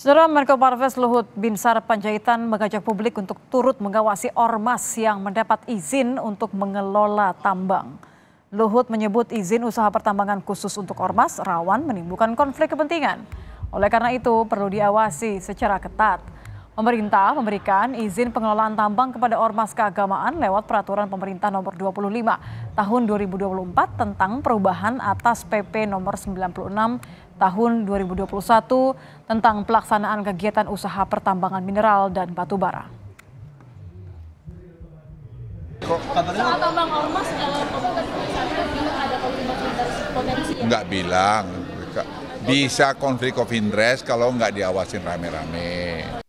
Saudara Menko Marves Luhut Binsar Panjaitan mengajak publik untuk turut mengawasi ormas yang mendapat izin untuk mengelola tambang. Luhut menyebut izin usaha pertambangan khusus untuk ormas rawan menimbulkan konflik kepentingan. Oleh karena itu perlu diawasi secara ketat. Pemerintah memberikan izin pengelolaan tambang kepada ormas keagamaan lewat peraturan pemerintah nomor 25 tahun 2024 tentang perubahan atas PP nomor 96 tahun 2021 tentang pelaksanaan kegiatan usaha pertambangan mineral dan batu bara. Enggak eh, bilang, ya? bisa konflik of interest kalau nggak diawasin rame-rame.